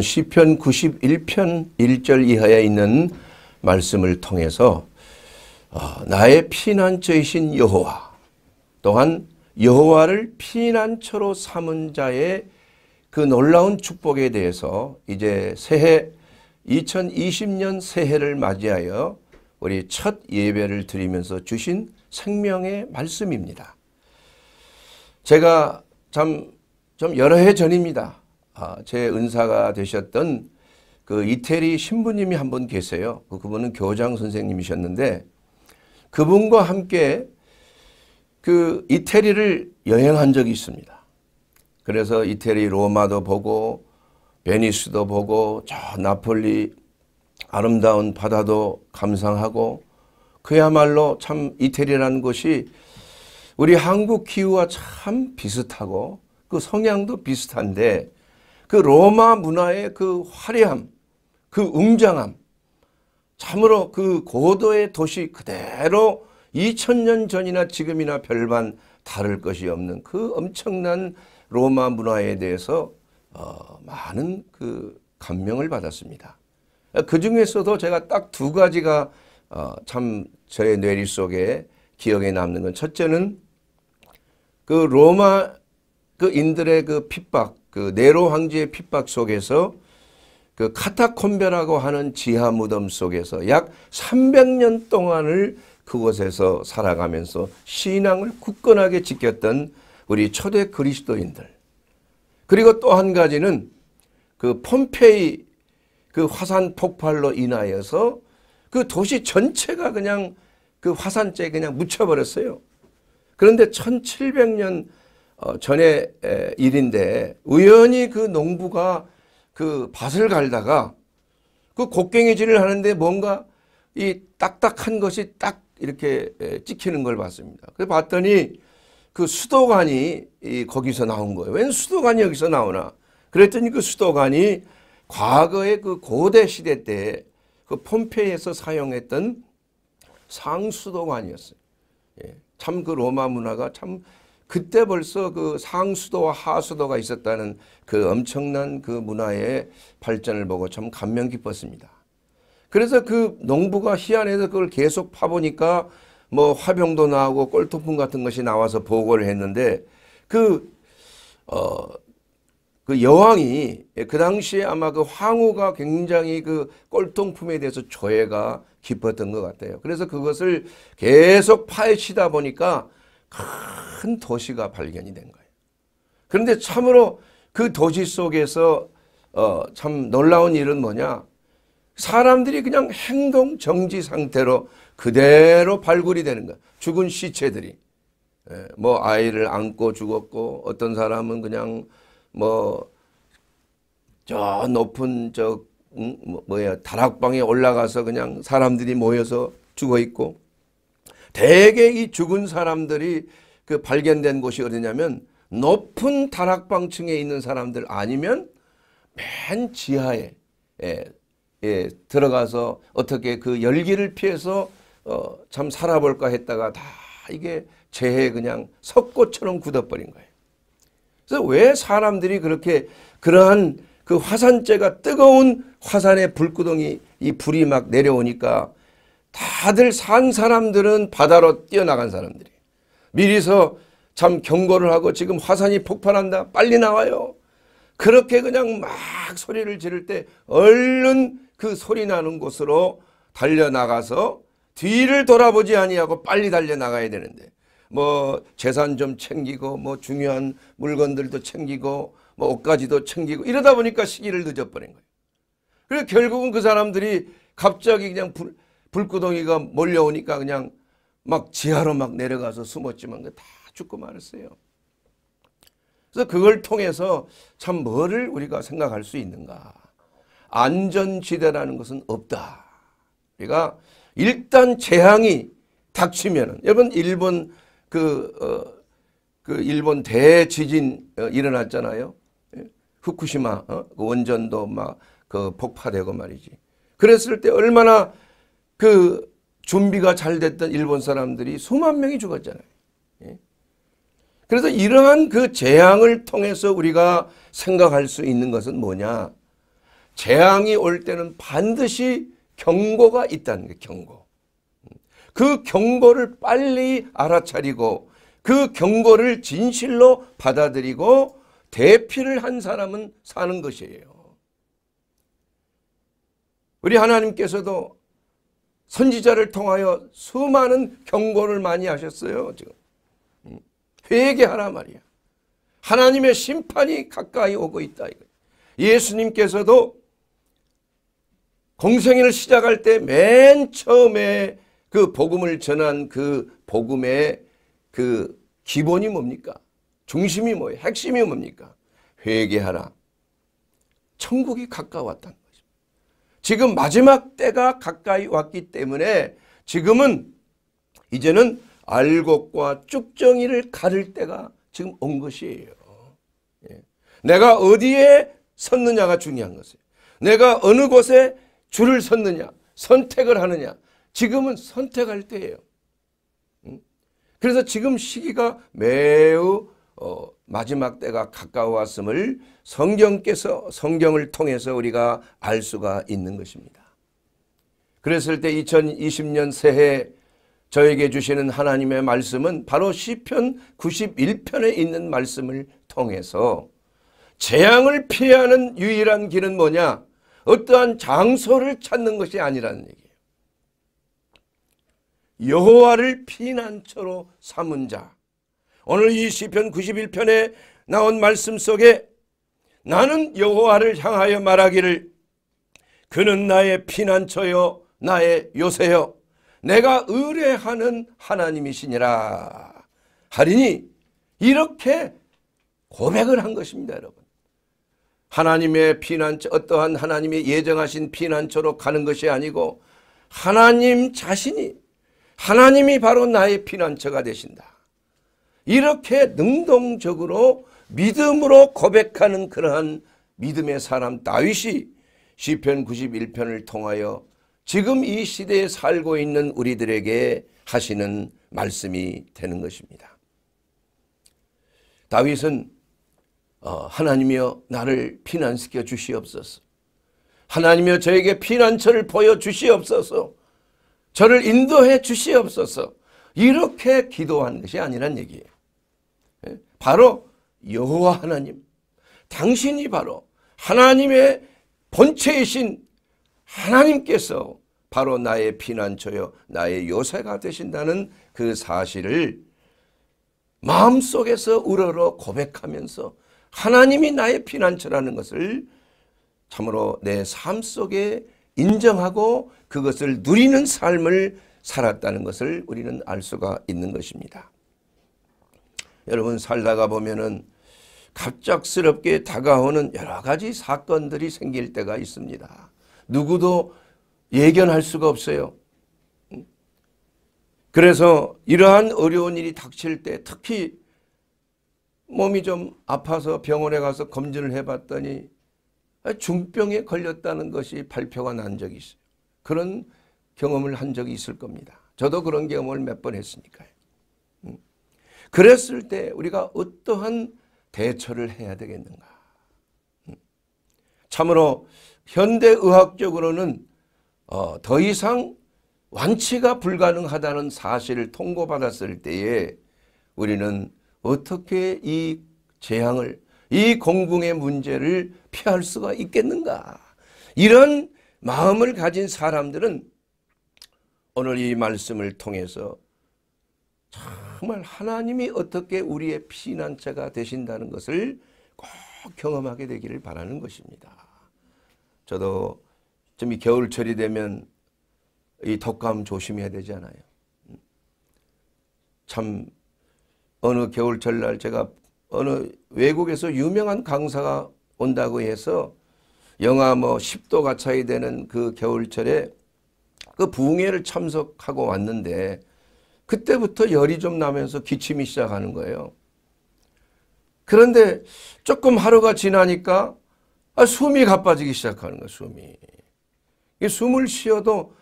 시편 91편 1절 이하에 있는 말씀을 통해서 어, 나의 피난처이신 여호와 또한 여호와를 피난처로 삼은 자의 그 놀라운 축복에 대해서 이제 새해 2020년 새해를 맞이하여 우리 첫 예배를 드리면서 주신 생명의 말씀입니다. 제가 참 좀 여러 해 전입니다. 아, 제 은사가 되셨던 그 이태리 신부님이 한 분 계세요. 그 그분은 교장 선생님이셨는데 그분과 함께 그 이태리를 여행한 적이 있습니다. 그래서 이태리 로마도 보고 베니스도 보고 저 나폴리 아름다운 바다도 감상하고 그야말로 참 이태리라는 곳이 우리 한국 기후와 참 비슷하고 그 성향도 비슷한데 그 로마 문화의 그 화려함, 그 웅장함, 참으로 그 고도의 도시 그대로 2000년 전이나 지금이나 별반 다를 것이 없는 그 엄청난 로마 문화에 대해서 어, 많은 그 감명을 받았습니다. 그 중에서도 제가 딱 두 가지가 어, 참 저의 뇌리 속에 기억에 남는 건 첫째는 그 로마 그 인들의 그 핍박, 그 네로 황제의 핍박 속에서 그 카타콤베라고 하는 지하 무덤 속에서 약 300년 동안을 그곳에서 살아가면서 신앙을 굳건하게 지켰던 우리 초대 그리스도인들. 그리고 또 한 가지는 그 폼페이 그 화산 폭발로 인하여서 그 도시 전체가 그냥 그 화산재에 그냥 묻혀버렸어요. 그런데 1700년 어, 전 에, 일인데 우연히 그 농부가 그 밭을 갈다가 그 곡괭이질을 하는데 뭔가 이 딱딱한 것이 딱 이렇게 찍히는 걸 봤습니다. 그래 봤더니 그 수도관이 거기서 나온 거예요. 웬 수도관이 여기서 나오나? 그랬더니 그 수도관이 과거의 그 고대 시대 때 그 폼페이에서 사용했던 상수도관이었어요. 예. 참 그 로마 문화가 참 그때 벌써 그 상수도와 하수도가 있었다는 그 엄청난 그 문화의 발전을 보고 참 감명 깊었습니다. 그래서 그 농부가 희안해서 그걸 계속 파보니까 뭐 화병도 나오고 꼴토품 같은 것이 나와서 보고를 했는데 그, 어, 그 여왕이 그 당시에 아마 그 황후가 굉장히 그 꼴통품에 대해서 조예가 깊었던 것 같아요. 그래서 그것을 계속 파헤치다 보니까 큰 도시가 발견이 된 거예요. 그런데 참으로 그 도시 속에서 어, 참 놀라운 일은 뭐냐? 사람들이 그냥 행동 정지 상태로 그대로 발굴이 되는 거야. 죽은 시체들이. 예, 뭐 아이를 안고 죽었고 어떤 사람은 그냥 뭐 저 높은 저 음, 뭐야 다락방에 올라가서 그냥 사람들이 모여서 죽어 있고 대개 이 죽은 사람들이 그 발견된 곳이 어디냐면 높은 다락방층에 있는 사람들 아니면 맨 지하에 예, 예, 들어가서 어떻게 그 열기를 피해서 어, 참 살아볼까 했다가 다 이게 재해 그냥 석고처럼 굳어버린 거예요. 그래서 왜 사람들이 그렇게 그러한 그 화산재가 뜨거운 화산의 불구덩이 이 불이 막 내려오니까 다들 산 사람들은 바다로 뛰어나간 사람들이 미리서 참 경고를 하고 지금 화산이 폭발한다 빨리 나와요 그렇게 그냥 막 소리를 지를 때 얼른 그 소리 나는 곳으로 달려나가서 뒤를 돌아보지 아니하고 빨리 달려나가야 되는데 뭐 재산 좀 챙기고 뭐 중요한 물건들도 챙기고 뭐 옷까지도 챙기고 이러다 보니까 시기를 늦어버린 거예요. 그래서 결국은 그 사람들이 갑자기 그냥 불, 불구덩이가 몰려오니까 그냥 막 지하로 막 내려가서 숨었지만 다 죽고 말았어요. 그래서 그걸 통해서 참 뭐를 우리가 생각할 수 있는가. 안전지대라는 것은 없다. 우리가 일단 재앙이 닥치면은 여러분 일본 그, 어, 그 일본 대지진 어, 일어났잖아요. 예? 후쿠시마 어? 그 원전도 막 그 폭파되고 말이지. 그랬을 때 얼마나 그 준비가 잘 됐던 일본 사람들이 수만 명이 죽었잖아요. 예? 그래서 이러한 그 재앙을 통해서 우리가 생각할 수 있는 것은 뭐냐. 재앙이 올 때는 반드시 경고가 있다는 게 경고. 그 경고를 빨리 알아차리고 그 경고를 진실로 받아들이고 대피를 한 사람은 사는 것이에요. 우리 하나님께서도 선지자를 통하여 수많은 경고를 많이 하셨어요. 지금 음. 회개하라 말이야. 하나님의 심판이 가까이 오고 있다 예수님께서도 공생일을 시작할 때 맨 처음에 그 복음을 전한 그 복음의 그 기본이 뭡니까? 중심이 뭐예요? 핵심이 뭡니까? 회개하라. 천국이 가까웠다. 지금 마지막 때가 가까이 왔기 때문에 지금은 이제는 알곡과 쭉정이를 가를 때가 지금 온 것이에요. 예. 내가 어디에 섰느냐가 중요한 것이에요. 내가 어느 곳에 줄을 섰느냐 선택을 하느냐 지금은 선택할 때예요. 음? 그래서 지금 시기가 매우 어, 마지막 때가 가까워왔음을 성경께서 성경을 통해서 우리가 알 수가 있는 것입니다. 그랬을 때 2020년 새해 저에게 주시는 하나님의 말씀은 바로 시편 91편에 있는 말씀을 통해서 재앙을 피하는 유일한 길은 뭐냐? 어떠한 장소를 찾는 것이 아니라는 얘기예요. 여호와를 피난처로 삼은 자 오늘 이 시편 91편에 나온 말씀 속에 나는 여호와를 향하여 말하기를 그는 나의 피난처요 나의 요새요 내가 의뢰하는 하나님이시니라 하리니 이렇게 고백을 한 것입니다 여러분 하나님의 피난처 어떠한 하나님이 예정하신 피난처로 가는 것이 아니고 하나님 자신이 하나님이 바로 나의 피난처가 되신다 이렇게 능동적으로 믿음으로 고백하는 그러한 믿음의 사람 다윗이 시편 91편을 통하여 지금 이 시대에 살고 있는 우리들에게 하시는 말씀이 되는 것입니다. 다윗은 어, 하나님이여 나를 피난시켜 주시옵소서. 하나님이여 저에게 피난처를 보여 주시옵소서. 저를 인도해 주시옵소서. 이렇게 기도하는 것이 아니란 얘기예요. 예? 바로 여호와 하나님, 당신이 바로 하나님의 본체이신 하나님께서 바로 나의 피난처요 나의 요새가 되신다는 그 사실을 마음속에서 우러러 고백하면서 하나님이 나의 피난처라는 것을 참으로 내 삶 속에 인정하고 그것을 누리는 삶을 살았다는 것을 우리는 알 수가 있는 것입니다. 여러분 살다가 보면은 갑작스럽게 다가오는 여러 가지 사건들이 생길 때가 있습니다. 누구도 예견할 수가 없어요. 그래서 이러한 어려운 일이 닥칠 때 특히 몸이 좀 아파서 병원에 가서 검진을 해봤더니 중병에 걸렸다는 것이 발표가 난 적이 있어요. 그런 경험을 한 적이 있을 겁니다. 저도 그런 경험을 몇 번 했으니까요. 음. 그랬을 때 우리가 어떠한 대처를 해야 되겠는가. 음. 참으로 현대의학적으로는 어, 더 이상 완치가 불가능하다는 사실을 통고받았을 때에 우리는 어떻게 이 재앙을 이 공공의 문제를 피할 수가 있겠는가 이런 마음을 가진 사람들은 오늘 이 말씀을 통해서 정말 하나님이 어떻게 우리의 피난처가 되신다는 것을 꼭 경험하게 되기를 바라는 것입니다. 저도 좀 이 겨울철이 되면 이 덕감 조심해야 되잖아요. 참 어느 겨울철날 제가 어느 외국에서 유명한 강사가 온다고 해서 영하 뭐 10도가 차이 되는 그 겨울철에 그렇죠. 그 부흥회를 참석하고 왔는데 그때부터 열이 좀 나면서 기침이 시작하는 거예요. 그런데 조금 하루가 지나니까 아, 숨이 가빠지기 시작하는 거예요. 숨이. 이 숨을 쉬어도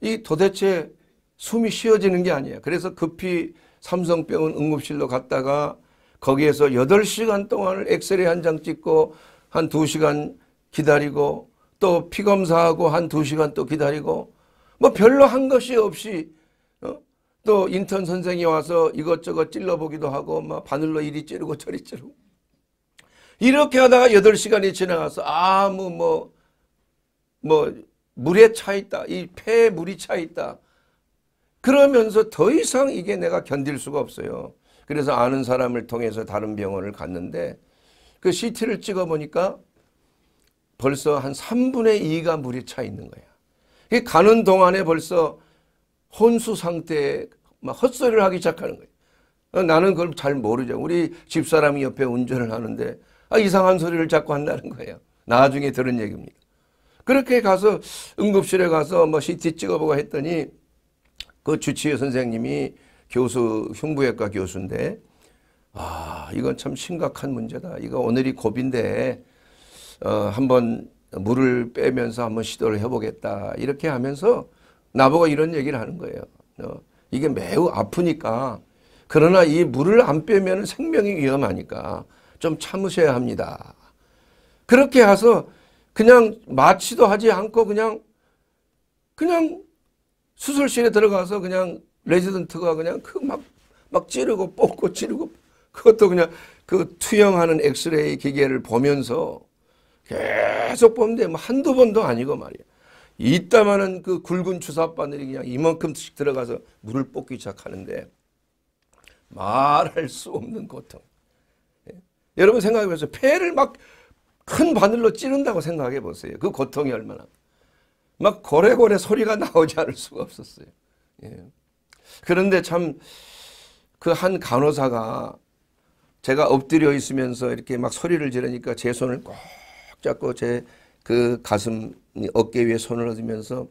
이 도대체 숨이 쉬어지는 게 아니에요. 그래서 급히 삼성병원 응급실로 갔다가 거기에서 8시간 동안을 엑스레이 한 장 찍고 한 2시간 기다리고 또 피검사하고 한 2시간 또 기다리고 뭐 별로 한 것이 없이 어? 또 인턴 선생이 와서 이것저것 찔러보기도 하고 막 뭐 바늘로 이리 찌르고 저리 찌르고 이렇게 하다가 8시간이 지나가서 아무 뭐, 뭐, 물에 차 있다. 이 폐에 물이 차 있다. 그러면서 더 이상 이게 내가 견딜 수가 없어요. 그래서 아는 사람을 통해서 다른 병원을 갔는데 그 CT를 찍어 보니까 벌써 한 3분의 2가 물이 차 있는 거야. 가는 동안에 벌써 혼수 상태에 막 헛소리를 하기 시작하는 거예요. 나는 그걸 잘 모르죠. 우리 집사람이 옆에 운전을 하는데 아, 이상한 소리를 자꾸 한다는 거예요. 나중에 들은 얘기입니다. 그렇게 가서 응급실에 가서 뭐 CT 찍어보고 했더니 그 주치의 선생님이 교수 흉부외과 교수인데 아 이건 참 심각한 문제다. 이거 오늘이 고비인데 어, 한번 물을 빼면서 한번 시도를 해보겠다 이렇게 하면서 나보고 이런 얘기를 하는 거예요. 어, 이게 매우 아프니까 그러나 이 물을 안 빼면 생명이 위험하니까 좀 참으셔야 합니다. 그렇게 해서 그냥 마취도 하지 않고 그냥 그냥 수술실에 들어가서 그냥 레지던트가 그냥 그막막 찌르고 뽑고 찌르고 그것도 그냥 그 투영하는 엑스레이 기계를 보면서 계속 뽑는데 뭐 한두 번도 아니고 말이야. 이따만은 그 굵은 주사바늘이 그냥 이만큼씩 들어가서 물을 뽑기 시작하는데 말할 수 없는 고통. 예? 여러분 생각해보세요. 폐를 막 큰 바늘로 찌른다고 생각해 보세요. 그 고통이 얼마나. 막 고래고래 소리가 나오지 않을 수가 없었어요. 예. 그런데 참 그 한 간호사가 제가 엎드려 있으면서 이렇게 막 소리를 지르니까 제 손을 꼭 붙잡고 제그 가슴 어깨 위에 손을 얹으면서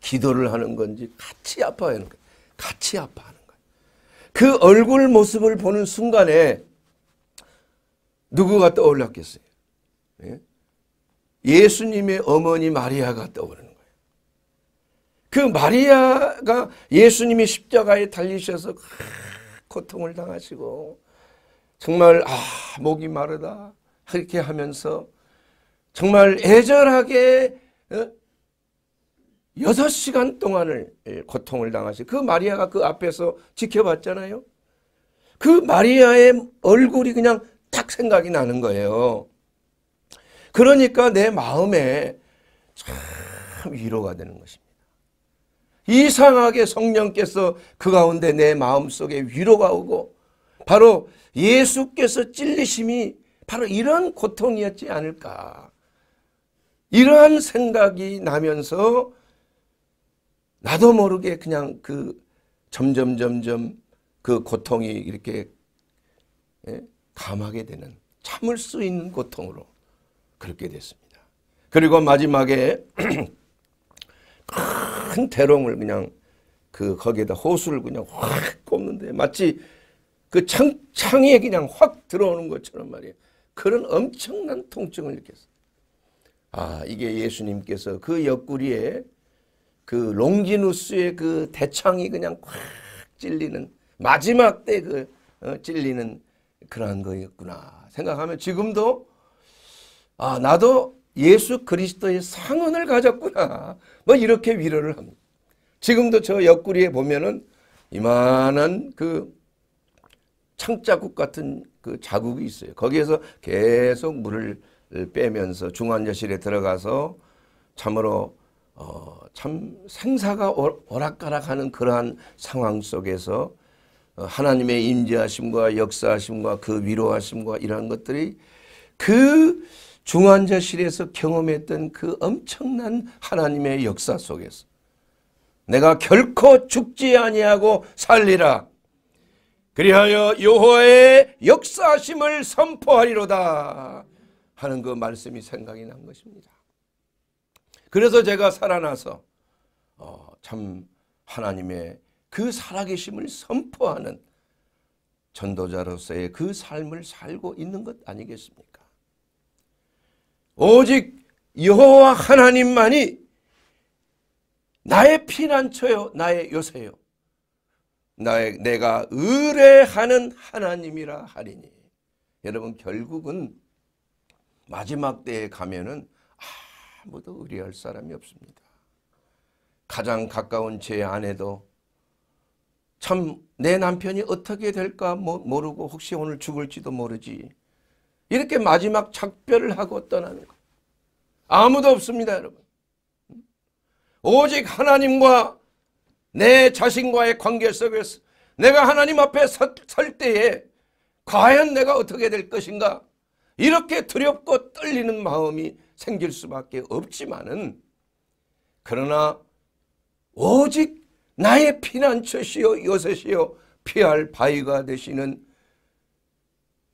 기도를 하는 건지 같이 아파하는 거예요. 같이 아파하는 거예요. 그 얼굴 모습을 보는 순간에 누구가 떠올랐겠어요? 예? 수님의 어머니 마리아가 떠오르는 거예요. 그 마리아가 예수님이 십자가에 달리셔서 고통을 당하시고 정말 아 목이 마르다 이렇게 하면서 정말 애절하게 6시간 어? 동안을 예, 고통을 당하신 그 마리아가 그 앞에서 지켜봤잖아요. 그 마리아의 얼굴이 그냥 딱 생각이 나는 거예요. 그러니까 내 마음에 참 위로가 되는 것입니다. 이상하게 성령께서 그 가운데 내 마음속에 위로가 오고 바로 예수께서 찔리심이 바로 이런 고통이었지 않을까. 이러한 생각이 나면서 나도 모르게 그냥 그 점점 점점 그 고통이 이렇게 예, 감하게 되는 참을 수 있는 고통으로 그렇게 됐습니다. 그리고 마지막에 큰 대롱을 그냥 그 거기에다 호수를 그냥 확 꼽는데 마치 그 창, 창에 그냥 확 들어오는 것처럼 말이에요. 그런 엄청난 통증을 느꼈어요. 아, 이게 예수님께서 그 옆구리에 그 롱지누스의 그 대창이 그냥 꽉 찔리는 마지막 때그 어, 찔리는 그러한 거였구나 생각하면 지금도 아, 나도 예수 그리스도의 상흔을 가졌구나. 뭐 이렇게 위로를 합니다. 지금도 저 옆구리에 보면은 이만한 그 창자국 같은 그 자국이 있어요. 거기에서 계속 물을 빼면서 중환자실에 들어가서 참으로 어, 참 생사가 오락가락하는 그러한 상황 속에서 어, 하나님의 임재하심과 역사하심과 그 위로하심과 이러한 것들이 그 중환자실에서 경험했던 그 엄청난 하나님의 역사 속에서 내가 결코 죽지 아니하고 살리라 그리하여 여호와의 역사심을 하 선포하리로다 하는 그 말씀이 생각이 난 것입니다. 그래서 제가 살아나서 어, 참 하나님의 그 살아계심을 선포하는 전도자로서의 그 삶을 살고 있는 것 아니겠습니까? 오직 여호와 하나님만이 나의 피난처요 나의 요새요 나의 내가 의뢰하는 하나님이라 하리니 여러분 결국은 마지막 때에 가면은 아무도 의뢰할 사람이 없습니다. 가장 가까운 제 아내도 참 내 남편이 어떻게 될까 모르고 혹시 오늘 죽을지도 모르지 이렇게 마지막 작별을 하고 떠나는 거 아무도 없습니다 여러분 오직 하나님과 내 자신과의 관계 속에서 내가 하나님 앞에 설 때에 과연 내가 어떻게 될 것인가 이렇게 두렵고 떨리는 마음이 생길 수밖에 없지만은 그러나 오직 나의 피난처시요 요새시요 피할 바위가 되시는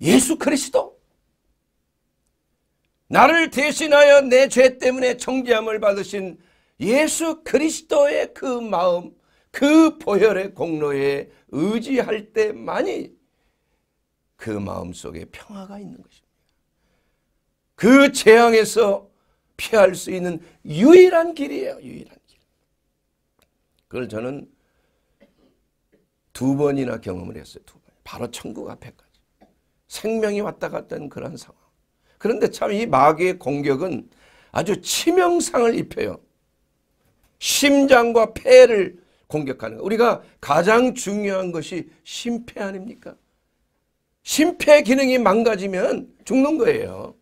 예수 그리스도 나를 대신하여 내 죄 때문에 정죄함을 받으신 예수 그리스도의 그 마음 그 보혈의 공로에 의지할 때만이 그 마음속에 평화가 있는 것입니다. 그 재앙에서 피할 수 있는 유일한 길이에요. 유일한 길. 그걸 저는 두 번이나 경험을 했어요. 두 번. 바로 천국 앞에까지. 생명이 왔다 갔다 하는 그런 상황. 그런데 참 이 마귀의 공격은 아주 치명상을 입혀요. 심장과 폐를 공격하는 거. 우리가 가장 중요한 것이 심폐 아닙니까? 심폐 기능이 망가지면 죽는 거예요.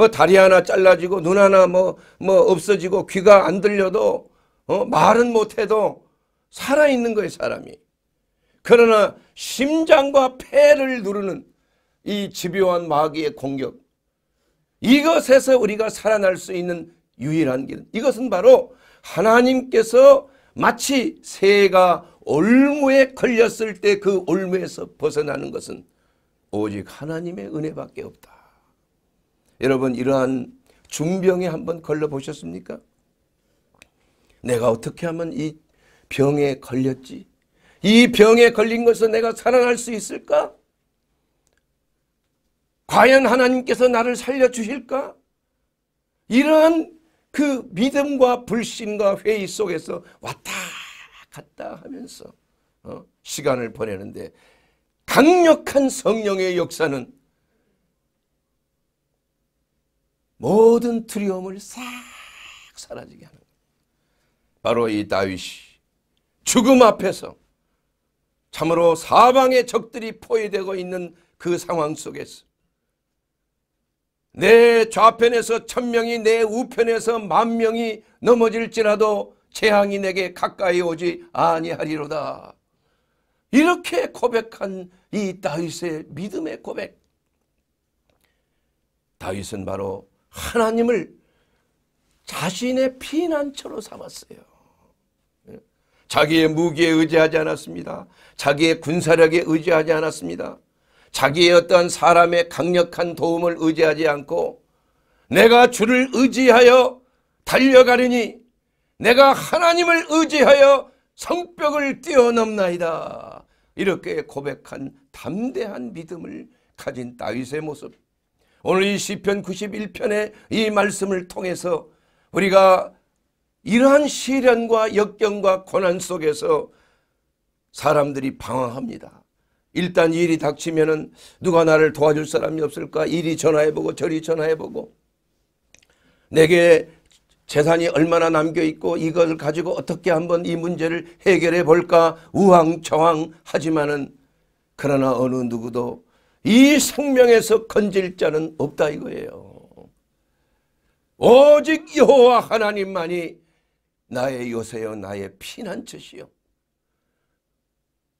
뭐 다리 하나 잘라지고 눈 하나 뭐뭐 뭐 없어지고 귀가 안 들려도 어? 말은 못해도 살아 있는 거예요 사람이. 그러나 심장과 폐를 누르는 이 집요한 마귀의 공격 이것에서 우리가 살아날 수 있는 유일한 길 이것은 바로 하나님께서 마치 새가 올무에 걸렸을 때 그 올무에서 벗어나는 것은 오직 하나님의 은혜밖에 없다. 여러분 이러한 중병에 한번 걸려 보셨습니까? 내가 어떻게 하면 이 병에 걸렸지? 이 병에 걸린 것을 내가 살아날 수 있을까? 과연 하나님께서 나를 살려주실까? 이러한 그 믿음과 불신과 회의 속에서 왔다 갔다 하면서 어? 시간을 보내는데 강력한 성령의 역사는 모든 두려움을 싹 사라지게 하는 바로 이 다윗이 죽음 앞에서 참으로 사방의 적들이 포위되고 있는 그 상황 속에서 내 좌편에서 천명이 내 우편에서 만명이 넘어질지라도 재앙이 내게 가까이 오지 아니하리로다. 이렇게 고백한 이 다윗의 믿음의 고백. 다윗은 바로 하나님을 자신의 피난처로 삼았어요. 예. 자기의 무기에 의지하지 않았습니다. 자기의 군사력에 의지하지 않았습니다. 자기의 어떠 사람의 강력한 도움을 의지하지 않고 내가 주를 의지하여 달려가리니 내가 하나님을 의지하여 성벽을 뛰어넘나이다. 이렇게 고백한 담대한 믿음을 가진 다윗의 모습 오늘 이 시편 91편의 이 말씀을 통해서 우리가 이러한 시련과 역경과 고난 속에서 사람들이 방황합니다. 일단 일이 닥치면은 누가 나를 도와줄 사람이 없을까? 일이 전화해보고 저리 전화해보고 내게 재산이 얼마나 남겨있고 이걸 가지고 어떻게 한번 이 문제를 해결해 볼까 우왕좌왕 하지만은 그러나 어느 누구도 이 생명에서 건질 자는 없다 이거예요. 오직 여호와 하나님만이 나의 요새요 나의 피난처시요.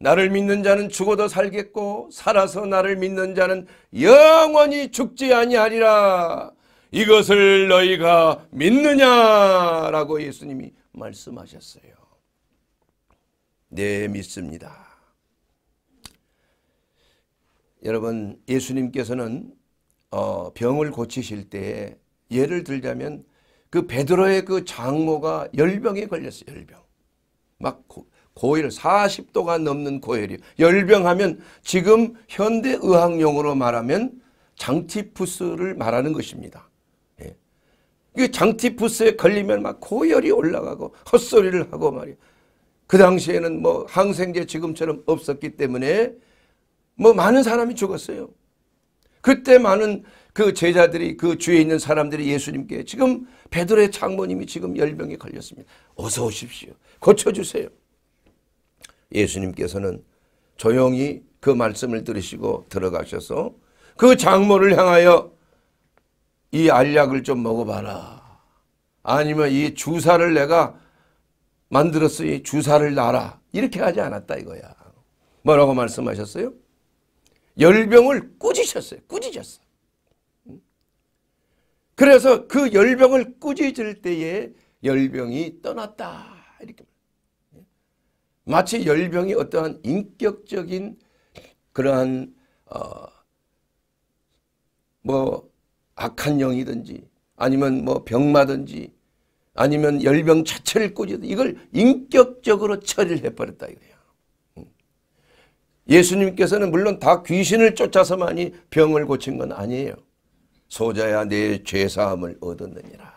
나를 믿는 자는 죽어도 살겠고 살아서 나를 믿는 자는 영원히 죽지 아니하리라. 이것을 너희가 믿느냐라고 예수님이 말씀하셨어요. 네 믿습니다. 여러분 예수님께서는 어, 병을 고치실 때 예를 들자면 그 베드로의 그 장모가 열병에 걸렸어요. 열병. 막 고, 고열 40도가 넘는 고열이 요 열병하면 지금 현대 의학용으로 말하면 장티푸스를 말하는 것입니다. 예. 그 장티푸스에 걸리면 막 고열이 올라가고 헛소리를 하고 말이에요. 그 당시에는 뭐 항생제 지금처럼 없었기 때문에 뭐 많은 사람이 죽었어요. 그때 많은 그 제자들이 그 주위에 있는 사람들이 예수님께 지금 베드로의 장모님이 지금 열병에 걸렸습니다. 어서 오십시오. 고쳐주세요. 예수님께서는 조용히 그 말씀을 들으시고 들어가셔서 그 장모를 향하여 이 알약을 좀 먹어봐라. 아니면 이 주사를 내가 만들었으니 주사를 놔라. 이렇게 하지 않았다 이거야. 뭐라고 말씀하셨어요? 열병을 꾸짖었어요. 꾸짖었어. 그래서 그 열병을 꾸짖을 때에 열병이 떠났다. 이렇게. 마치 열병이 어떠한 인격적인 그러한 어, 뭐 악한 영이든지 아니면 뭐 병마든지 아니면 열병 자체를 꾸짖든 이걸 인격적으로 처리를 해버렸다 이거예요. 예수님께서는 물론 다 귀신을 쫓아서만이 병을 고친 건 아니에요. 소자야 내 죄사함을 얻었느니라.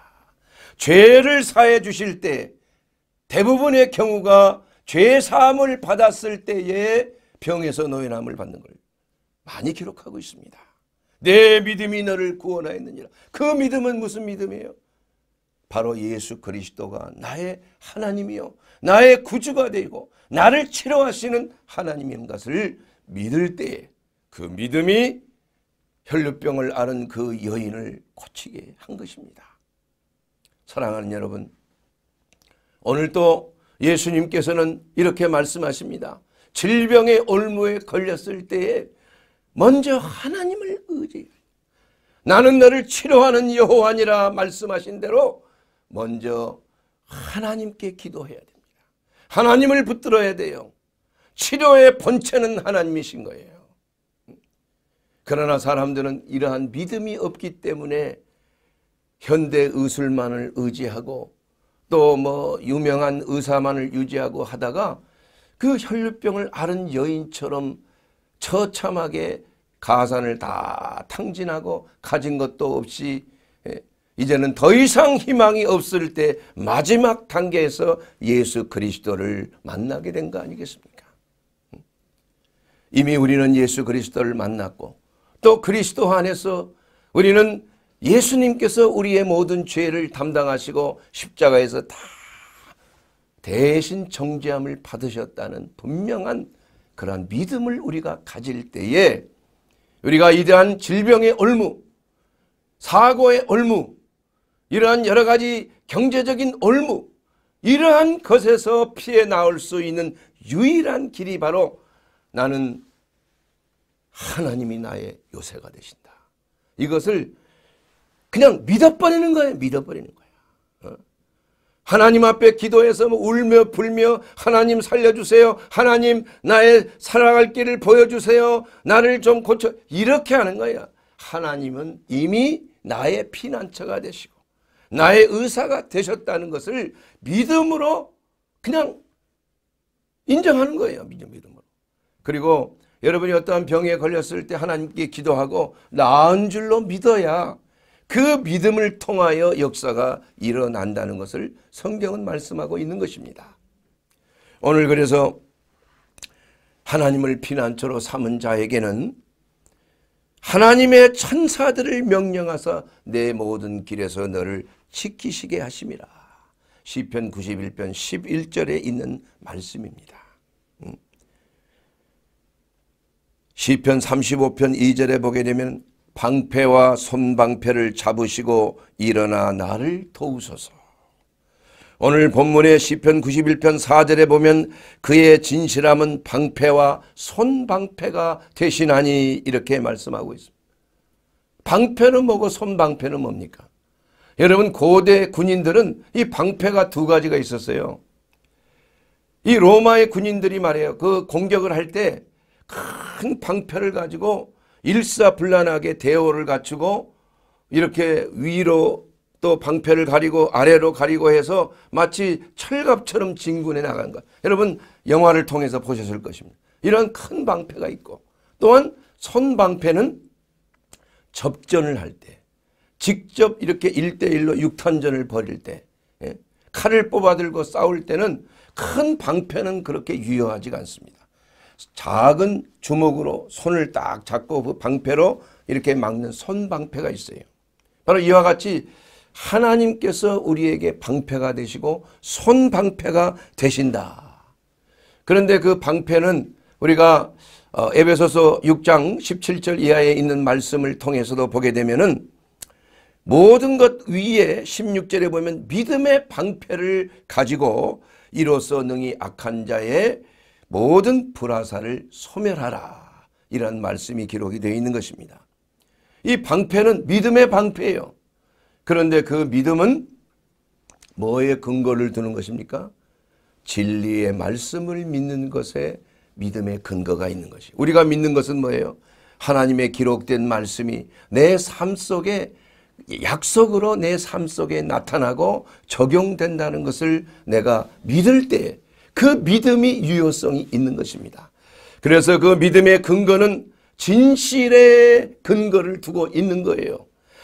죄를 사해 주실 때 대부분의 경우가 죄사함을 받았을 때에 병에서 노인함을 받는 걸 많이 기록하고 있습니다. 내 믿음이 너를 구원하였느니라. 그 믿음은 무슨 믿음이에요? 바로 예수 그리스도가 나의 하나님이요 나의 구주가 되고 나를 치료하시는 하나님인 것을 믿을 때에 그 믿음이 혈류병을 앓은 그 여인을 고치게 한 것입니다. 사랑하는 여러분 오늘도 예수님께서는 이렇게 말씀하십니다. 질병의 올무에 걸렸을 때에 먼저 하나님을 의지 나는 너를 치료하는 여호와니라 말씀하신 대로 먼저 하나님께 기도해야 돼. 하나님을 붙들어야 돼요. 치료의 본체는 하나님이신 거예요. 그러나 사람들은 이러한 믿음이 없기 때문에 현대 의술만을 의지하고 또 뭐 유명한 의사만을 유지하고 하다가 그 혈류병을 앓은 여인처럼 처참하게 가산을 다 탕진하고 가진 것도 없이 이제는 더 이상 희망이 없을 때 마지막 단계에서 예수 그리스도를 만나게 된 거 아니겠습니까? 이미 우리는 예수 그리스도를 만났고 또 그리스도 안에서 우리는 예수님께서 우리의 모든 죄를 담당하시고 십자가에서 다 대신 정죄함을 받으셨다는 분명한 그러한 믿음을 우리가 가질 때에 우리가 이러한 질병의 올무, 사고의 올무, 이러한 여러 가지 경제적인 올무 이러한 것에서 피해 나올 수 있는 유일한 길이 바로 나는 하나님이 나의 요새가 되신다. 이것을 그냥 믿어버리는 거예요. 믿어버리는 거야. 어? 하나님 앞에 기도해서 뭐 울며 불며 하나님 살려주세요. 하나님 나의 살아갈 길을 보여주세요. 나를 좀 고쳐. 이렇게 하는 거야. 하나님은 이미 나의 피난처가 되시고 나의 의사가 되셨다는 것을 믿음으로 그냥 인정하는 거예요. 믿음, 믿음으로. 그리고 여러분이 어떠한 병에 걸렸을 때 하나님께 기도하고 나은 줄로 믿어야 그 믿음을 통하여 역사가 일어난다는 것을 성경은 말씀하고 있는 것입니다. 오늘 그래서 하나님을 피난처로 삼은 자에게는 하나님의 천사들을 명령하사 내 모든 길에서 너를 지키시게 하심이라. 시편 91편 11절에 있는 말씀입니다. 음. 시편 35편 2절에 보게 되면 방패와 손방패를 잡으시고 일어나 나를 도우소서. 오늘 본문의 시편 91편 4절에 보면 그의 진실함은 방패와 손방패가 되신하니 이렇게 말씀하고 있습니다. 방패는 뭐고 손방패는 뭡니까? 여러분 고대 군인들은 이 방패가 두 가지가 있었어요. 이 로마의 군인들이 말이에요. 그 공격을 할 때 큰 방패를 가지고 일사불란하게 대오를 갖추고 이렇게 위로 또 방패를 가리고 아래로 가리고 해서 마치 철갑처럼 진군해 나간 것. 여러분 영화를 통해서 보셨을 것입니다. 이런 큰 방패가 있고 또한 손방패는 접전을 할때 직접 이렇게 일대일로육탄전을 벌일 때 예? 칼을 뽑아들고 싸울 때는 큰 방패는 그렇게 유효하지가 않습니다. 작은 주먹으로 손을 딱 잡고 그 방패로 이렇게 막는 손방패가 있어요. 바로 이와 같이 하나님께서 우리에게 방패가 되시고 손방패가 되신다. 그런데 그 방패는 우리가 어, 에베소서 6장 17절 이하에 있는 말씀을 통해서도 보게 되면은 모든 것 위에 16절에 보면 믿음의 방패를 가지고 이로써 능히 악한 자의 모든 불화사를 소멸하라. 이런 말씀이 기록이 되어 있는 것입니다. 이 방패는 믿음의 방패예요. 그런데 그 믿음은 뭐에 근거를 두는 것입니까? 진리의 말씀을 믿는 것에 믿음의 근거가 있는 것이. 우리가 믿는 것은 뭐예요? 하나님의 기록된 말씀이 내 삶 속에 약속으로 내 삶 속에 나타나고 적용된다는 것을 내가 믿을 때 그 믿음이 유효성이 있는 것입니다. 그래서 그 믿음의 근거는 진실의 근거를 두고 있는 거예요.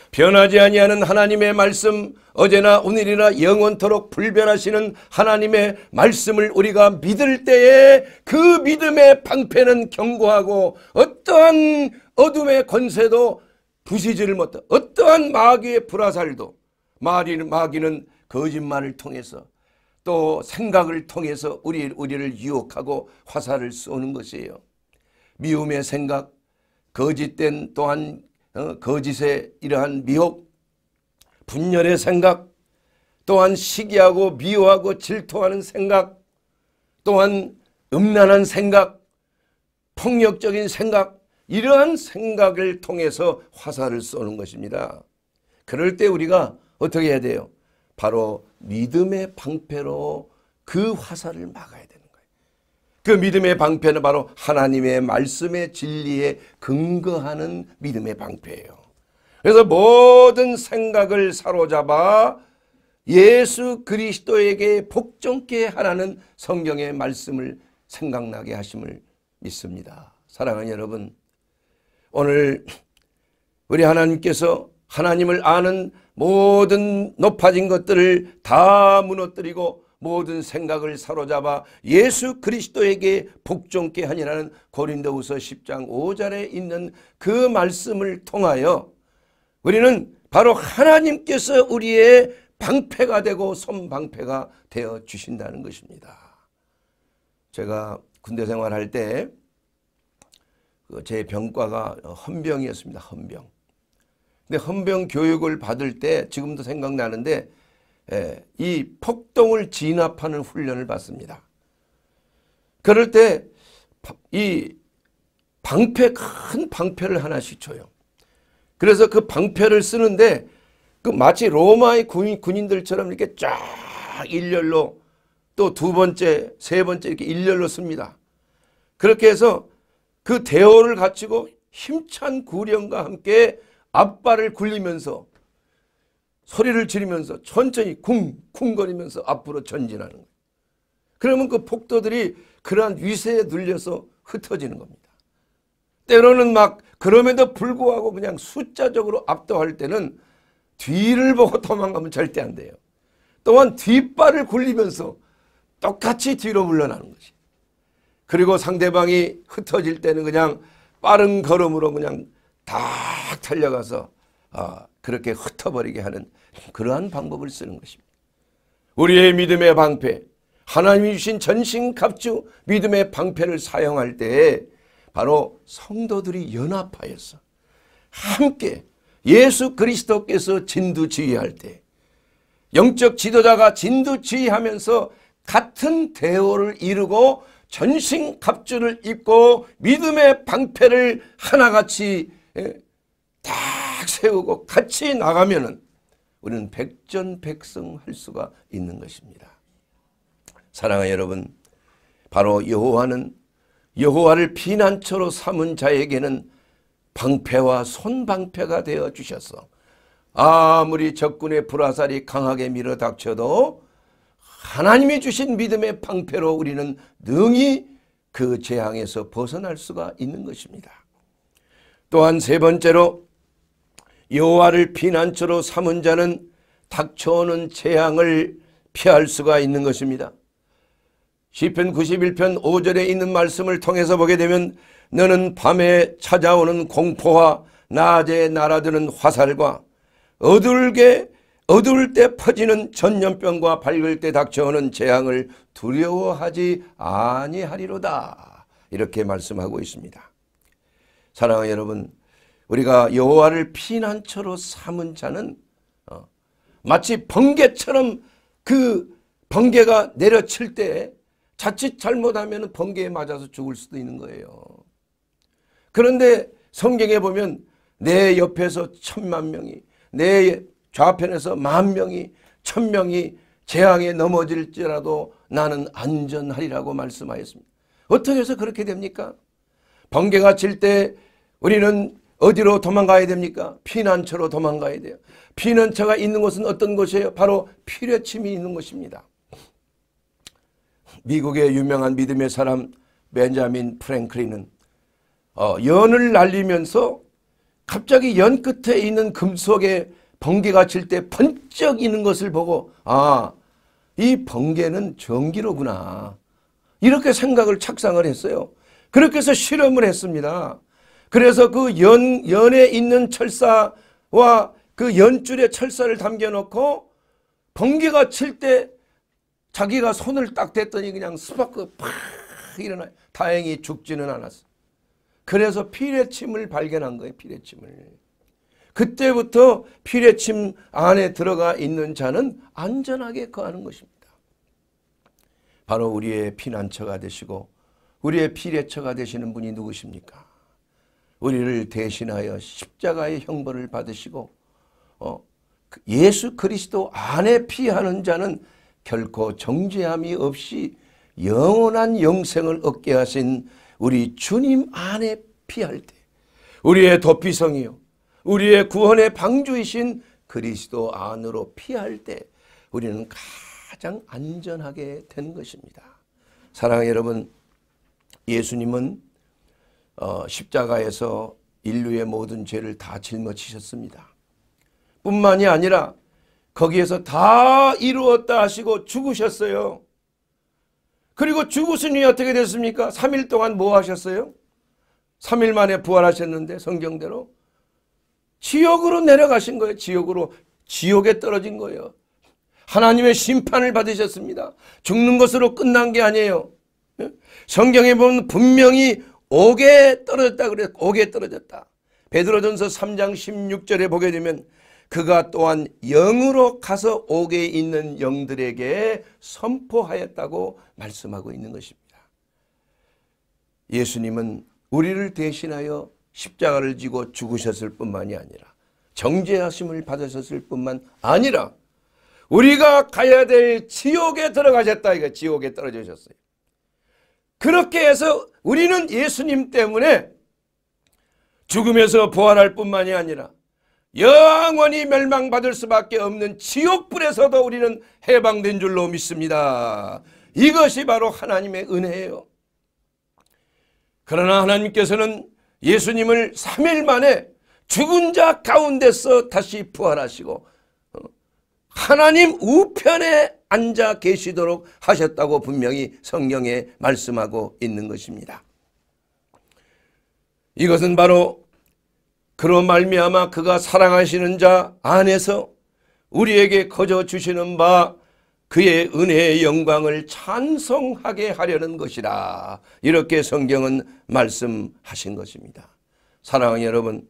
변하지 아니하는 하나님의 말씀 어제나 오늘이나 영원토록 불변하시는 하나님의 말씀을 우리가 믿을 때에 그 믿음의 방패는 견고하고 어떠한 어둠의 권세도 부시지를 못한 어떠한 마귀의 불화살도 마귀는 거짓말을 통해서 또 생각을 통해서 우리, 우리를 유혹하고 화살을 쏘는 것이에요. 미움의 생각, 거짓된 또한 어, 거짓의 이러한 미혹, 분열의 생각, 또한 시기하고 미워하고 질투하는 생각, 또한 음란한 생각, 폭력적인 생각, 이러한 생각을 통해서 화살을 쏘는 것입니다. 그럴 때 우리가 어떻게 해야 돼요? 바로 믿음의 방패로 그 화살을 막아야 돼요. 그 믿음의 방패는 바로 하나님의 말씀의 진리에 근거하는 믿음의 방패예요. 그래서 모든 생각을 사로잡아 예수 그리스도에게 복종케 하라는 성경의 말씀을 생각나게 하심을 믿습니다. 사랑하는 여러분, 오늘 우리 하나님께서 하나님을 아는 모든 높아진 것들을 다 무너뜨리고 모든 생각을 사로잡아 예수 그리스도에게 복종케 하니라는 고린도후서 10장 5절에 있는 그 말씀을 통하여 우리는 바로 하나님께서 우리의 방패가 되고 선방패가 되어 주신다는 것입니다. 제가 군대 생활할 때그 제 병과가 헌병이었습니다. 헌병. 근데 헌병 교육을 받을 때 지금도 생각나는데 예, 이 폭동을 진압하는 훈련을 받습니다. 그럴 때 이 방패 큰 방패를 하나씩 줘요. 그래서 그 방패를 쓰는데 그 마치 로마의 군인, 군인들처럼 이렇게 쫙 일렬로 또 두 번째 세 번째 이렇게 일렬로 씁니다. 그렇게 해서 그대어를 갖추고 힘찬 구령과 함께 앞발을 굴리면서 소리를 지르면서 천천히 쿵쿵거리면서 앞으로 전진하는 거예요. 그러면 그 폭도들이 그러한 위세에 눌려서 흩어지는 겁니다. 때로는 막 그럼에도 불구하고 그냥 숫자적으로 압도할 때는 뒤를 보고 도망가면 절대 안 돼요. 또한 뒷발을 굴리면서 똑같이 뒤로 물러나는 것이. 그리고 상대방이 흩어질 때는 그냥 빠른 걸음으로 그냥 탁 달려가서 어, 그렇게 흩어버리게 하는 그러한 방법을 쓰는 것입니다. 우리의 믿음의 방패, 하나님이 주신 전신갑주 믿음의 방패를 사용할 때 바로 성도들이 연합하여서 함께 예수 그리스도께서 진두지휘할 때 영적 지도자가 진두지휘하면서 같은 대오를 이루고 전신 갑주를 입고 믿음의 방패를 하나같이 예, 딱 세우고 같이 나가면은 우리는 백전백승할 수가 있는 것입니다. 사랑하는 여러분, 바로 여호와는 여호와를 피난처로 삼은 자에게는 방패와 손방패가 되어 주셨어 아무리 적군의 불화살이 강하게 밀어닥쳐도 하나님이 주신 믿음의 방패로 우리는 능히 그 재앙에서 벗어날 수가 있는 것입니다. 또한 세 번째로 여호와를 피난처로 삼은 자는 닥쳐오는 재앙을 피할 수가 있는 것입니다. 시편 91편 5절에 있는 말씀을 통해서 보게 되면 너는 밤에 찾아오는 공포와 낮에 날아드는 화살과 어둘게 어두울 때 퍼지는 전염병과 밝을 때 닥쳐오는 재앙을 두려워하지 아니하리로다. 이렇게 말씀하고 있습니다. 사랑하는 여러분, 우리가 여호와를 피난처로 삼은 자는 어, 마치 번개처럼 그 번개가 내려칠 때 자칫 잘못하면 번개에 맞아서 죽을 수도 있는 거예요. 그런데 성경에 보면 내 옆에서 천만 명이 내 좌편에서 만 명이 천 명이 재앙에 넘어질지라도 나는 안전하리라고 말씀하였습니다. 어떻게 해서 그렇게 됩니까? 번개가 칠 때 우리는 어디로 도망가야 됩니까? 피난처로 도망가야 돼요. 피난처가 있는 곳은 어떤 곳이에요? 바로 피뢰침이 있는 곳입니다. 미국의 유명한 믿음의 사람 벤자민 프랭클린은 어, 연을 날리면서 갑자기 연 끝에 있는 금속의 번개가 칠 때 번쩍이는 것을 보고 아, 이 번개는 전기로구나. 이렇게 생각을 착상을 했어요. 그렇게 해서 실험을 했습니다. 그래서 그 연, 연에 있는 철사와 그 연줄에 철사를 담겨놓고 번개가 칠 때 자기가 손을 딱 댔더니 그냥 스파크 팍 일어나요. 다행히 죽지는 않았어. 그래서 피뢰침을 발견한 거예요. 피뢰침을. 그때부터 피뢰침 안에 들어가 있는 자는 안전하게 거하는 것입니다. 바로 우리의 피난처가 되시고 우리의 피뢰처가 되시는 분이 누구십니까? 우리를 대신하여 십자가의 형벌을 받으시고 어, 그 예수 그리스도 안에 피하는 자는 결코 정죄함이 없이 영원한 영생을 얻게 하신 우리 주님 안에 피할 때 우리의 도피성이요 우리의 구원의 방주이신 그리스도 안으로 피할 때 우리는 가장 안전하게 된 것입니다. 사랑하는 여러분 예수님은 어, 십자가에서 인류의 모든 죄를 다 짊어지셨습니다. 뿐만이 아니라 거기에서 다 이루었다 하시고 죽으셨어요. 그리고 죽으시니 어떻게 됐습니까? 3일 동안 뭐 하셨어요? 3일 만에 부활하셨는데 성경대로 지옥으로 내려가신 거예요. 지옥으로 지옥에 떨어진 거예요. 하나님의 심판을 받으셨습니다. 죽는 것으로 끝난 게 아니에요. 예? 성경에 보면 분명히 옥에 떨어졌다 그래요. 옥에 떨어졌다. 베드로전서 3장 16절에 보게 되면 그가 또한 영으로 가서 옥에 있는 영들에게 선포하였다고 말씀하고 있는 것입니다. 예수님은 우리를 대신하여 십자가를 지고 죽으셨을 뿐만이 아니라 정죄하심을 받으셨을 뿐만 아니라 우리가 가야 될 지옥에 들어가셨다. 이거 지옥에 떨어지셨어요. 그렇게 해서 우리는 예수님 때문에 죽음에서 부활할 뿐만이 아니라 영원히 멸망받을 수밖에 없는 지옥불에서도 우리는 해방된 줄로 믿습니다. 이것이 바로 하나님의 은혜예요. 그러나 하나님께서는 예수님을 3일 만에 죽은 자 가운데서 다시 부활하시고 어, 하나님 우편에 앉아 계시도록 하셨다고 분명히 성경에 말씀하고 있는 것입니다. 이것은 바로 그로 말미암아 그가 사랑하시는 자 안에서 우리에게 거저 주시는 바 그의 은혜의 영광을 찬성하게 하려는 것이라 이렇게 성경은 말씀하신 것입니다. 사랑하는 여러분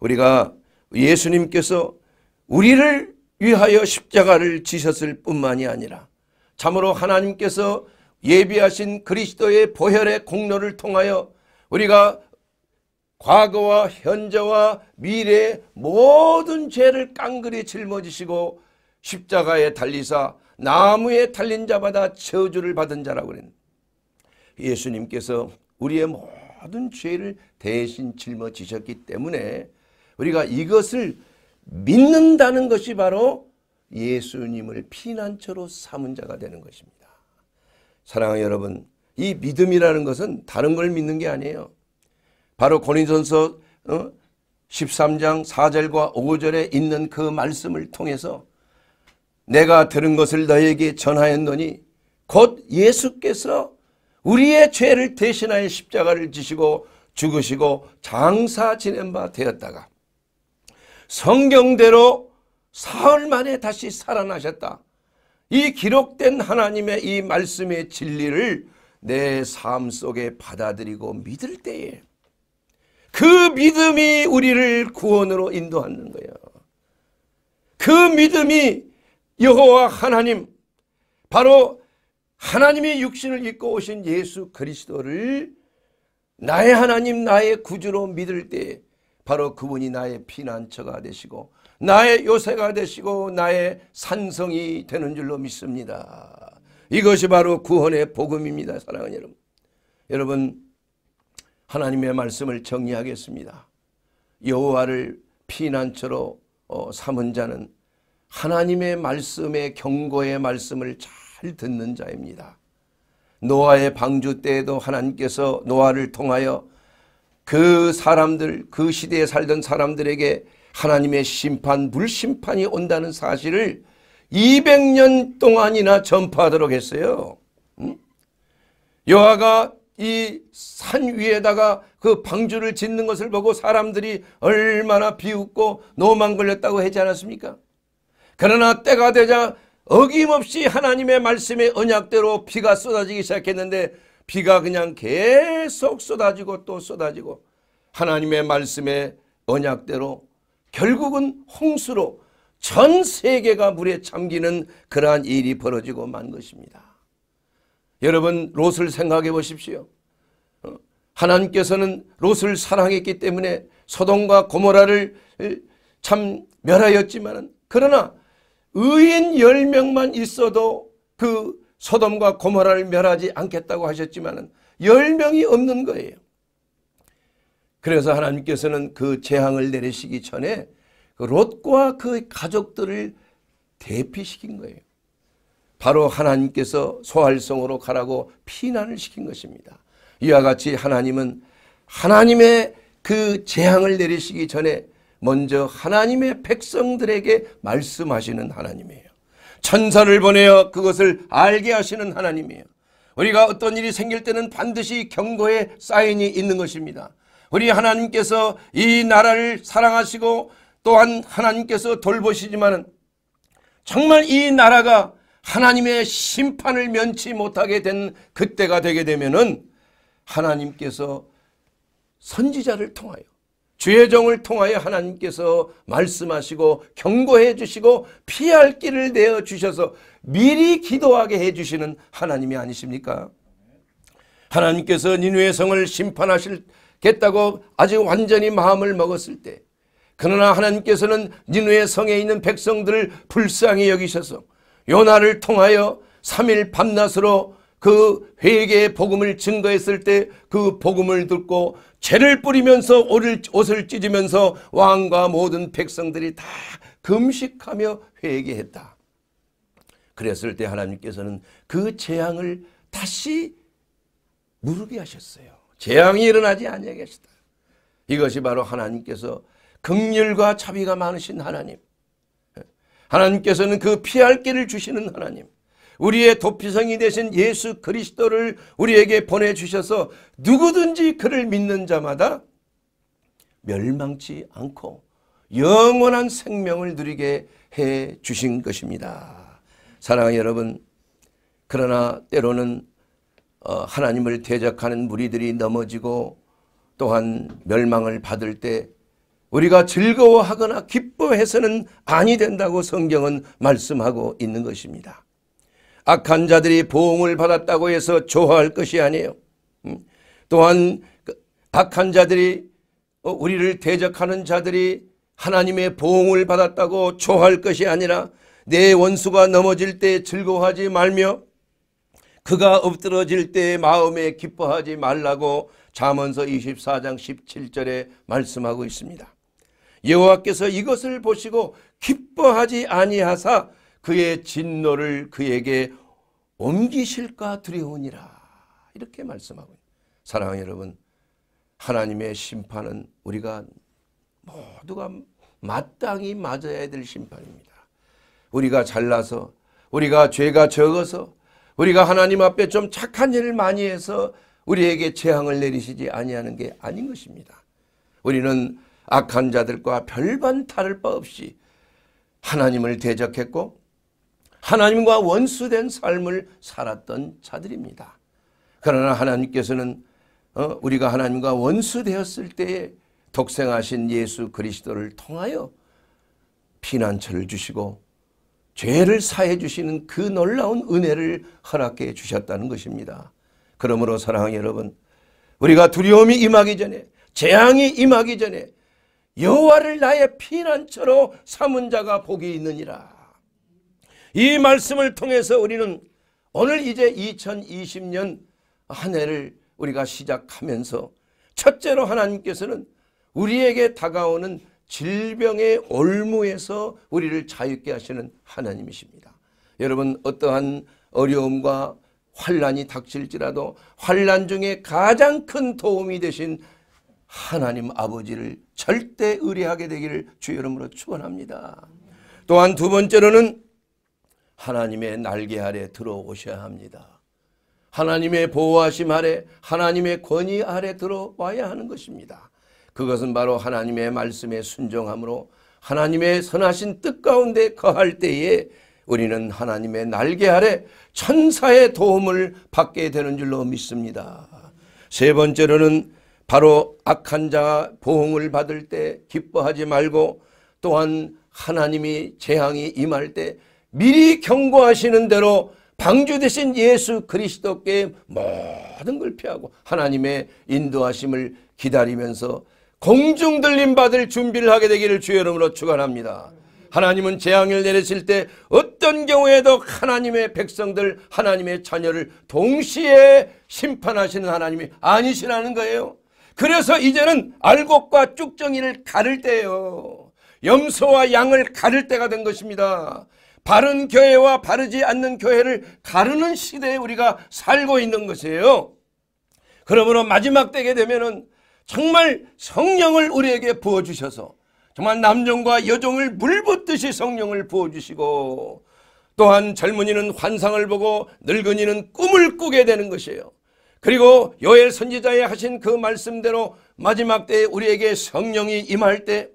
우리가 예수님께서 우리를 위하여 십자가를 지셨을 뿐만이 아니라 참으로 하나님께서 예비하신 그리스도의 보혈의 공로를 통하여 우리가 과거와 현재와 미래의 모든 죄를 깡그리 짊어지시고 십자가에 달리사 나무에 달린 자마다 저주를 받은 자라고 그랬는데 예수님께서 우리의 모든 죄를 대신 짊어지셨기 때문에 우리가 이것을 믿는다는 것이 바로 예수님을 피난처로 삼은 자가 되는 것입니다. 사랑하는 여러분 이 믿음이라는 것은 다른 걸 믿는 게 아니에요. 바로 고린전서 13장 어? 4절과 5절에 있는 그 말씀을 통해서 내가 들은 것을 너에게 전하였노니 곧 예수께서 우리의 죄를 대신하여 십자가를 지시고 죽으시고 장사 지낸 바 되었다가 성경대로 사흘 만에 다시 살아나셨다. 이 기록된 하나님의 이 말씀의 진리를 내 삶 속에 받아들이고 믿을 때에 그 믿음이 우리를 구원으로 인도하는 거예요. 그 믿음이 여호와 하나님 바로 하나님이 육신을 입고 오신 예수 그리스도를 나의 하나님 나의 구주로 믿을 때 바로 그분이 나의 피난처가 되시고 나의 요새가 되시고 나의 산성이 되는 줄로 믿습니다. 이것이 바로 구원의 복음입니다. 사랑하는 여러분. 여러분 하나님의 말씀을 정리하겠습니다. 여호와를 피난처로 어, 삼은 자는 하나님의 말씀에 경고의 말씀을 잘 듣는 자입니다. 노아의 방주 때에도 하나님께서 노아를 통하여 그 사람들 그 시대에 살던 사람들에게 하나님의 심판 불심판이 온다는 사실을 200년 동안이나 전파하도록 했어요. 응? 음? 여아가 이 산 위에다가 그 방주를 짓는 것을 보고 사람들이 얼마나 비웃고 노만 걸렸다고 하지 않았습니까? 그러나 때가 되자 어김없이 하나님의 말씀의 언약대로 비가 쏟아지기 시작했는데 비가 그냥 계속 쏟아지고 또 쏟아지고 하나님의 말씀의 언약대로 결국은 홍수로 전 세계가 물에 잠기는 그러한 일이 벌어지고 만 것입니다. 여러분 롯을 생각해 보십시오. 어? 하나님께서는 롯을 사랑했기 때문에 소돔과 고모라를 어, 참 멸하였지만 그러나 의인 10명만 있어도 그 소돔과 고모라를 멸하지 않겠다고 하셨지만 10명이 없는 거예요. 그래서 하나님께서는 그 재앙을 내리시기 전에 그 롯과 그 가족들을 대피시킨 거예요. 바로 하나님께서 소활성으로 가라고 피난을 시킨 것입니다. 이와 같이 하나님은 하나님의 그 재앙을 내리시기 전에 먼저 하나님의 백성들에게 말씀하시는 하나님이에요. 천사를 보내어 그것을 알게 하시는 하나님이에요. 우리가 어떤 일이 생길 때는 반드시 경고의 사인이 있는 것입니다. 우리 하나님께서 이 나라를 사랑하시고 또한 하나님께서 돌보시지만 정말 이 나라가 하나님의 심판을 면치 못하게 된 그때가 되게 되면은 하나님께서 선지자를 통하여 죄정을 통하여 하나님께서 말씀하시고 경고해 주시고 피할 길을 내어 주셔서 미리 기도하게 해 주시는 하나님이 아니십니까? 하나님께서 니누의 성을 심판하시겠다고 아주 완전히 마음을 먹었을 때 그러나 하나님께서는 니누의 성에 있는 백성들을 불쌍히 여기셔서 요나를 통하여 3일 밤낮으로 그 회개의 복음을 증거했을 때 그 복음을 듣고 죄를 뿌리면서 옷을 찢으면서 왕과 모든 백성들이 다 금식하며 회개했다. 그랬을 때 하나님께서는 그 재앙을 다시 무르게 하셨어요. 재앙이 일어나지 아니하게 하시다. 이것이 바로 하나님께서 극률과 자비가 많으신 하나님. 하나님께서는 그 피할 길을 주시는 하나님. 우리의 도피성이 되신 예수 그리스도를 우리에게 보내주셔서 누구든지 그를 믿는 자마다 멸망치 않고 영원한 생명을 누리게 해 주신 것입니다. 사랑하는 여러분 그러나 때로는 어, 하나님을 대적하는 무리들이 넘어지고 또한 멸망을 받을 때 우리가 즐거워하거나 기뻐해서는 아니 된다고 성경은 말씀하고 있는 것입니다. 악한 자들이 보응을 받았다고 해서 좋아할 것이 아니에요. 음? 또한 악한 그 자들이 어, 우리를 대적하는 자들이 하나님의 보응을 받았다고 좋아할 것이 아니라 내 원수가 넘어질 때 즐거워하지 말며 그가 엎드러질 때 마음에 기뻐하지 말라고 잠언서 24장 17절에 말씀하고 있습니다. 여호와께서 이것을 보시고 기뻐하지 아니하사 그의 진노를 그에게 옮기실까 두려우니라 이렇게 말씀하고 있습니다. 사랑하는 여러분 하나님의 심판은 우리가 모두가 마땅히 맞아야 될 심판입니다. 우리가 잘나서 우리가 죄가 적어서 우리가 하나님 앞에 좀 착한 일을 많이 해서 우리에게 재앙을 내리시지 아니하는 게 아닌 것입니다. 우리는 악한 자들과 별반 다를 바 없이 하나님을 대적했고 하나님과 원수된 삶을 살았던 자들입니다. 그러나 하나님께서는 어, 우리가 하나님과 원수되었을 때에 독생하신 예수 그리스도를 통하여 피난처를 주시고 죄를 사해 주시는 그 놀라운 은혜를 허락해 주셨다는 것입니다. 그러므로 사랑하는 여러분 우리가 두려움이 임하기 전에 재앙이 임하기 전에 여와를 나의 피난처로 삼은 자가 복이 있느니라. 이 말씀을 통해서 우리는 오늘 이제 2020년 한 해를 우리가 시작하면서 첫째로 하나님께서는 우리에게 다가오는 질병의 올무에서 우리를 자유케 하시는 하나님이십니다. 여러분 어떠한 어려움과 환란이 닥칠지라도 환란 중에 가장 큰 도움이 되신 하나님 아버지를 절대 의뢰하게 되기를 주의 름으로 축원합니다. 또한 두 번째로는 하나님의 날개 아래 들어오셔야 합니다. 하나님의 보호하심 아래 하나님의 권위 아래 들어와야 하는 것입니다. 그것은 바로 하나님의 말씀에 순종함으로 하나님의 선하신 뜻 가운데 거할 때에 우리는 하나님의 날개 아래 천사의 도움을 받게 되는 줄로 믿습니다. 세 번째로는 바로 악한 자가 보응을 받을 때 기뻐하지 말고 또한 하나님이 재앙이 임할 때 미리 경고하시는 대로 방주 되신 예수 그리스도께 모든 걸 피하고 하나님의 인도하심을 기다리면서 공중 들림 받을 준비를 하게 되기를 주여 이름으로 축원합니다. 하나님은 재앙을 내리실 때 어떤 경우에도 하나님의 백성들 하나님의 자녀를 동시에 심판하시는 하나님이 아니시라는 거예요. 그래서 이제는 알곡과 쭉정이를 가를 때예요. 염소와 양을 가를 때가 된 것입니다. 바른 교회와 바르지 않는 교회를 가르는 시대에 우리가 살고 있는 것이에요. 그러므로 마지막 때게 되면은 정말 성령을 우리에게 부어주셔서 정말 남종과 여종을 물붓듯이 성령을 부어주시고 또한 젊은이는 환상을 보고 늙은이는 꿈을 꾸게 되는 것이에요. 그리고 요엘 선지자의 하신 그 말씀대로 마지막 때 우리에게 성령이 임할 때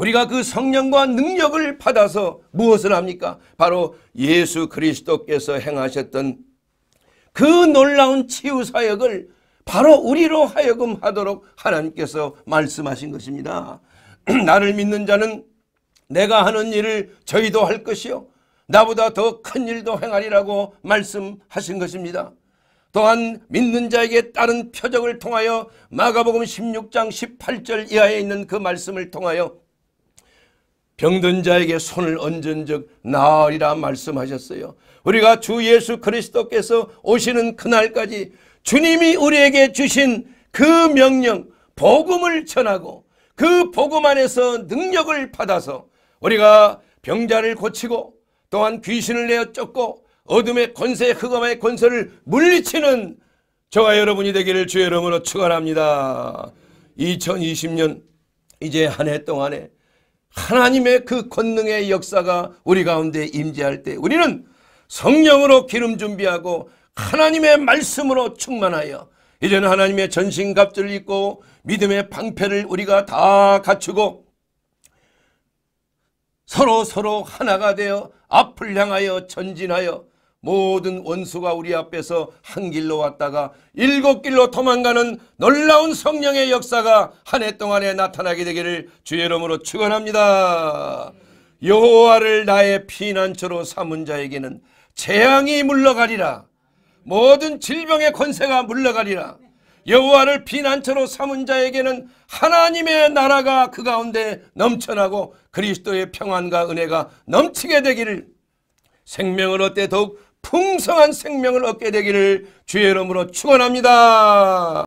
우리가 그 성령과 능력을 받아서 무엇을 합니까? 바로 예수 그리스도께서 행하셨던 그 놀라운 치유 사역을 바로 우리로 하여금 하도록 하나님께서 말씀하신 것입니다. 나를 믿는 자는 내가 하는 일을 저희도 할 것이요 나보다 더 큰 일도 행하리라고 말씀하신 것입니다. 또한 믿는 자에게 따른 표적을 통하여 마가복음 16장 18절 이하에 있는 그 말씀을 통하여 병든 자에게 손을 얹은 적 나으리라 말씀하셨어요. 우리가 주 예수 그리스도께서 오시는 그날까지 주님이 우리에게 주신 그 명령 복음을 전하고 그 복음 안에서 능력을 받아서 우리가 병자를 고치고 또한 귀신을 내어 쫓고 어둠의 권세 흑암의 권세를 물리치는 저와 여러분이 되기를 주의 이름으로 축원합니다. 2020년 이제 한 해 동안에 하나님의 그 권능의 역사가 우리 가운데 임재할 때 우리는 성령으로 기름 준비하고 하나님의 말씀으로 충만하여 이제는 하나님의 전신갑주를 입고 믿음의 방패를 우리가 다 갖추고 서로 서로 하나가 되어 앞을 향하여 전진하여 모든 원수가 우리 앞에서 한 길로 왔다가 일곱 길로 도망가는 놀라운 성령의 역사가 한 해 동안에 나타나게 되기를 주의 이름으로 축원합니다. 여호와를 나의 피난처로 삼은 자에게는 재앙이 물러가리라. 모든 질병의 권세가 물러가리라. 여호와를 피난처로 삼은 자에게는 하나님의 나라가 그 가운데 넘쳐나고 그리스도의 평안과 은혜가 넘치게 되기를 생명을 어때 더욱 풍성한 생명을 얻게 되기를 주의 이름으로 축원합니다.